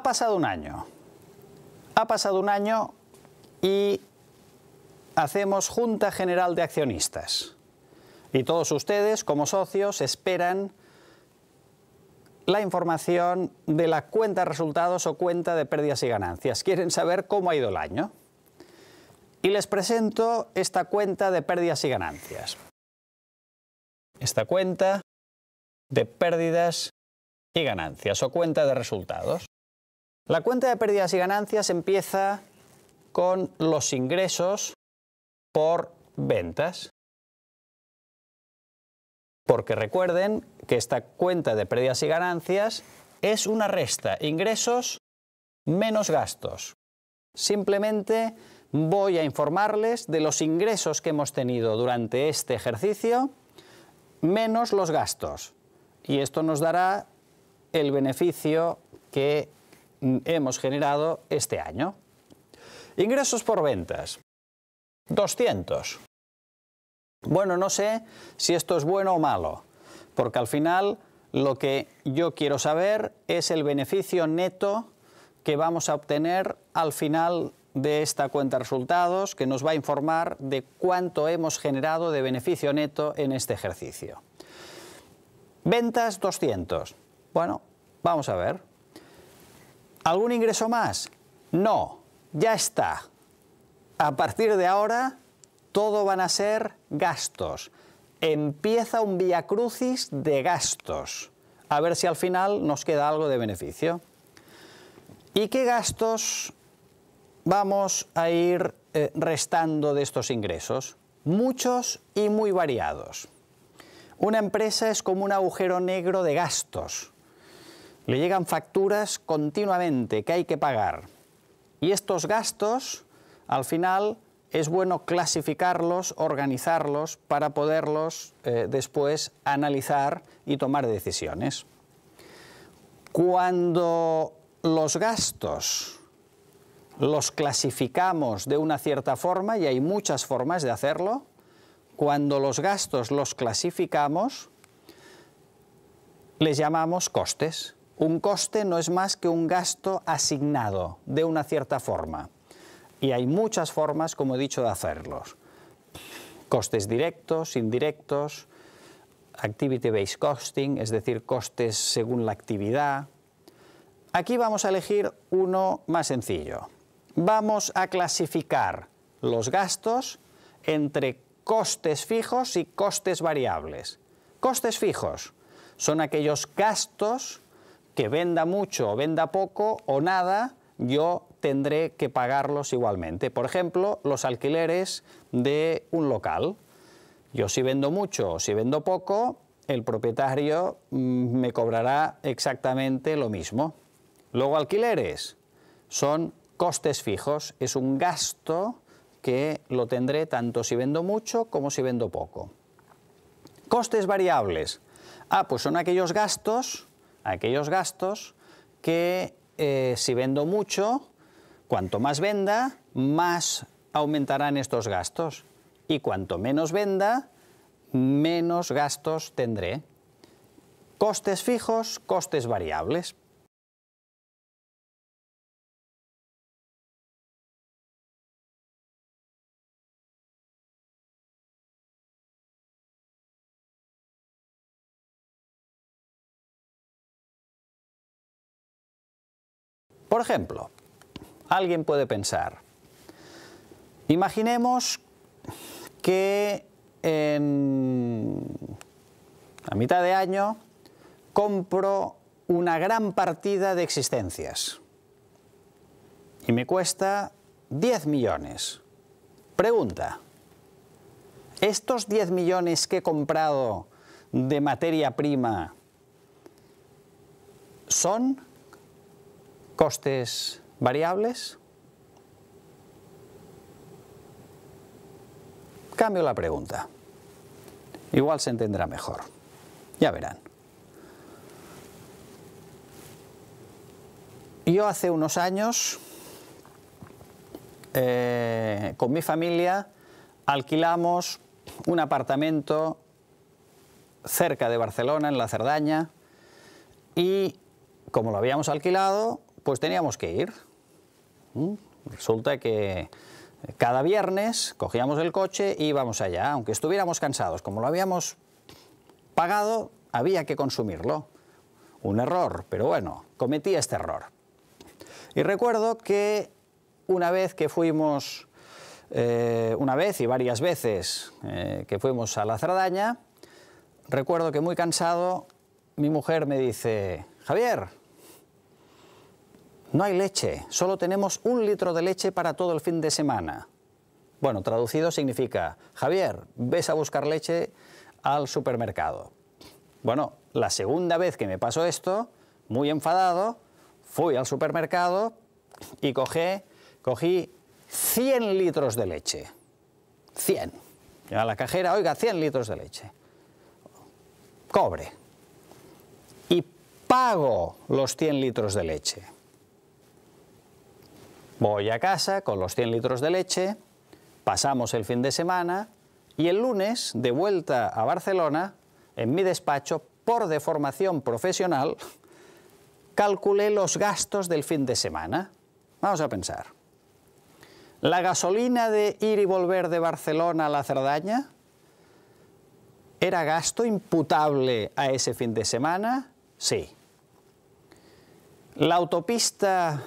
Ha pasado un año. Ha pasado un año y hacemos Junta General de Accionistas. Y todos ustedes, como socios, esperan la información de la cuenta de resultados o cuenta de pérdidas y ganancias. Quieren saber cómo ha ido el año. Y les presento esta cuenta de pérdidas y ganancias. Esta cuenta de pérdidas y ganancias o cuenta de resultados. La cuenta de pérdidas y ganancias empieza con los ingresos por ventas. Porque recuerden que esta cuenta de pérdidas y ganancias es una resta, ingresos menos gastos. Simplemente voy a informarles de los ingresos que hemos tenido durante este ejercicio menos los gastos. Y esto nos dará el beneficio que hemos generado este año. Ingresos por ventas. 200. Bueno, no sé si esto es bueno o malo, porque al final lo que yo quiero saber es el beneficio neto que vamos a obtener al final de esta cuenta de resultados que nos va a informar de cuánto hemos generado de beneficio neto en este ejercicio. Ventas 200. Bueno, vamos a ver. ¿Algún ingreso más? No, ya está. A partir de ahora, todo van a ser gastos. Empieza un vía crucis de gastos. A ver si al final nos queda algo de beneficio. ¿Y qué gastos vamos a ir eh, restando de estos ingresos? Muchos y muy variados. Una empresa es como un agujero negro de gastos le llegan facturas continuamente que hay que pagar. Y estos gastos, al final, es bueno clasificarlos, organizarlos para poderlos eh, después analizar y tomar decisiones. Cuando los gastos los clasificamos de una cierta forma, y hay muchas formas de hacerlo, cuando los gastos los clasificamos, les llamamos costes. Un coste no es más que un gasto asignado de una cierta forma. Y hay muchas formas, como he dicho, de hacerlos. Costes directos, indirectos, activity-based costing, es decir, costes según la actividad. Aquí vamos a elegir uno más sencillo. Vamos a clasificar los gastos entre costes fijos y costes variables. Costes fijos son aquellos gastos que venda mucho o venda poco o nada, yo tendré que pagarlos igualmente. Por ejemplo, los alquileres de un local. Yo si vendo mucho o si vendo poco, el propietario mm, me cobrará exactamente lo mismo. Luego alquileres son costes fijos, es un gasto que lo tendré tanto si vendo mucho como si vendo poco. Costes variables. Ah, pues son aquellos gastos aquellos gastos que eh, si vendo mucho, cuanto más venda, más aumentarán estos gastos. Y cuanto menos venda, menos gastos tendré. Costes fijos, costes variables. Por ejemplo, alguien puede pensar, imaginemos que en, a mitad de año compro una gran partida de existencias y me cuesta 10 millones. Pregunta, ¿estos 10 millones que he comprado de materia prima son costes variables? Cambio la pregunta. Igual se entenderá mejor. Ya verán. Yo hace unos años, eh, con mi familia, alquilamos un apartamento cerca de Barcelona, en la Cerdaña, y como lo habíamos alquilado, pues teníamos que ir. Mm. Resulta que cada viernes cogíamos el coche y íbamos allá, aunque estuviéramos cansados. Como lo habíamos pagado, había que consumirlo. Un error, pero bueno, cometí este error. Y recuerdo que una vez que fuimos, eh, una vez y varias veces eh, que fuimos a la Cerdaña, recuerdo que muy cansado, mi mujer me dice, Javier, no hay leche, solo tenemos un litro de leche para todo el fin de semana. Bueno, traducido significa, Javier, ves a buscar leche al supermercado. Bueno, la segunda vez que me pasó esto, muy enfadado, fui al supermercado y cogí, cogí 100 litros de leche. 100. a la cajera, oiga, 100 litros de leche. Cobre. Y pago los 100 litros de leche. Voy a casa con los 100 litros de leche, pasamos el fin de semana y el lunes, de vuelta a Barcelona, en mi despacho, por deformación profesional, calculé los gastos del fin de semana. Vamos a pensar. La gasolina de ir y volver de Barcelona a la Cerdaña era gasto imputable a ese fin de semana, sí. La autopista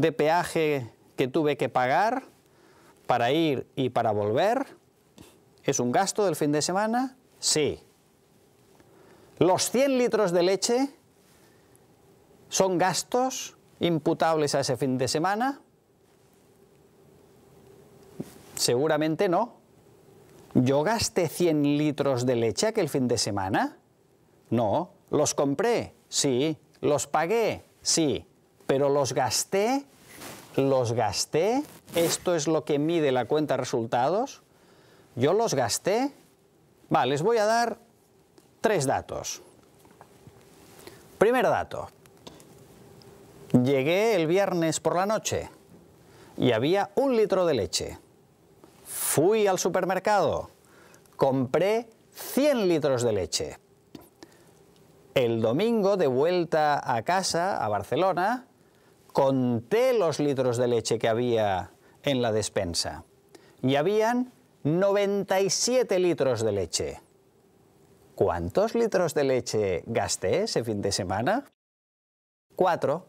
de peaje que tuve que pagar para ir y para volver, ¿es un gasto del fin de semana? Sí. Los 100 litros de leche son gastos imputables a ese fin de semana. Seguramente no. ¿Yo gasté 100 litros de leche aquel fin de semana? No. ¿Los compré? Sí. ¿Los pagué? Sí pero los gasté, los gasté, esto es lo que mide la cuenta resultados, yo los gasté, vale, les voy a dar tres datos. Primer dato, llegué el viernes por la noche y había un litro de leche. Fui al supermercado, compré 100 litros de leche. El domingo, de vuelta a casa, a Barcelona, Conté los litros de leche que había en la despensa. Y habían 97 litros de leche. ¿Cuántos litros de leche gasté ese fin de semana? Cuatro.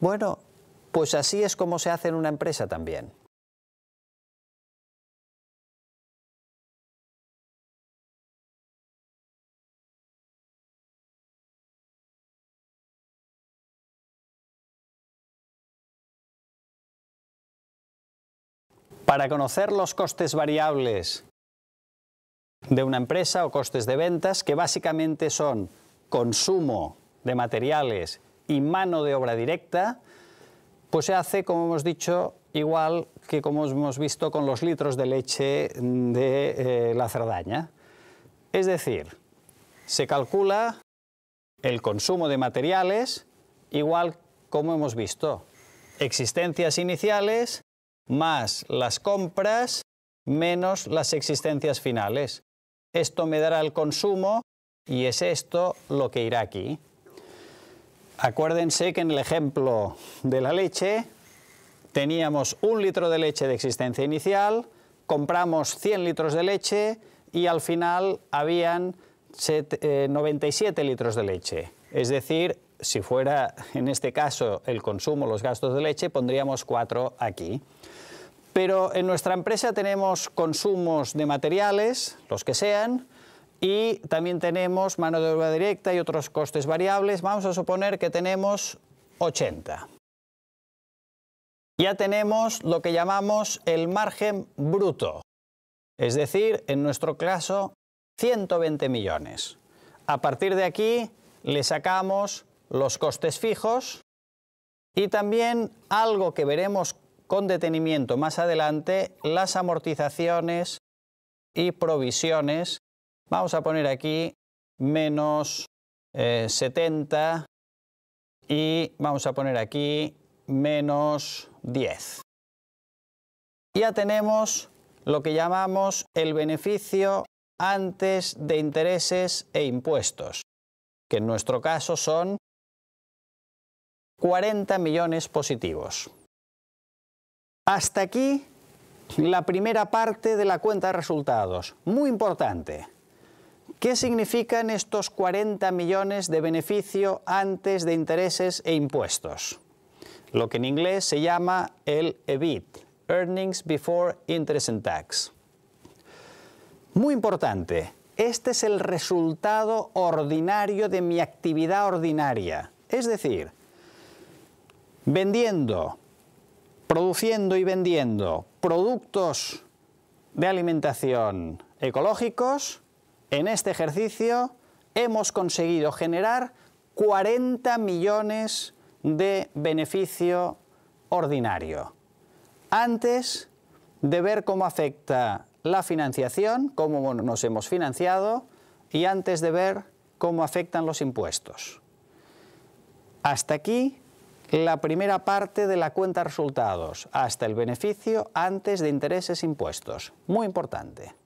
Bueno, pues así es como se hace en una empresa también. Para conocer los costes variables de una empresa o costes de ventas, que básicamente son consumo de materiales y mano de obra directa, pues se hace, como hemos dicho, igual que como hemos visto con los litros de leche de eh, la Cerdaña. Es decir, se calcula el consumo de materiales igual como hemos visto. Existencias iniciales más las compras menos las existencias finales. Esto me dará el consumo y es esto lo que irá aquí. Acuérdense que en el ejemplo de la leche teníamos un litro de leche de existencia inicial, compramos 100 litros de leche y al final habían 97 eh, litros de leche. Es decir, si fuera en este caso el consumo, los gastos de leche, pondríamos 4 aquí. Pero en nuestra empresa tenemos consumos de materiales, los que sean, y también tenemos mano de obra directa y otros costes variables. Vamos a suponer que tenemos 80. Ya tenemos lo que llamamos el margen bruto, es decir, en nuestro caso, 120 millones. A partir de aquí le sacamos los costes fijos y también algo que veremos con detenimiento más adelante las amortizaciones y provisiones. Vamos a poner aquí menos 70 eh, y vamos a poner aquí menos 10. Ya tenemos lo que llamamos el beneficio antes de intereses e impuestos, que en nuestro caso son 40 millones positivos. Hasta aquí la primera parte de la cuenta de resultados. Muy importante. ¿Qué significan estos 40 millones de beneficio antes de intereses e impuestos? Lo que en inglés se llama el EBIT, Earnings Before Interest and Tax. Muy importante, este es el resultado ordinario de mi actividad ordinaria. Es decir, vendiendo produciendo y vendiendo productos de alimentación ecológicos, en este ejercicio hemos conseguido generar 40 millones de beneficio ordinario. Antes de ver cómo afecta la financiación, cómo nos hemos financiado y antes de ver cómo afectan los impuestos. Hasta aquí la primera parte de la cuenta resultados hasta el beneficio antes de intereses impuestos. Muy importante.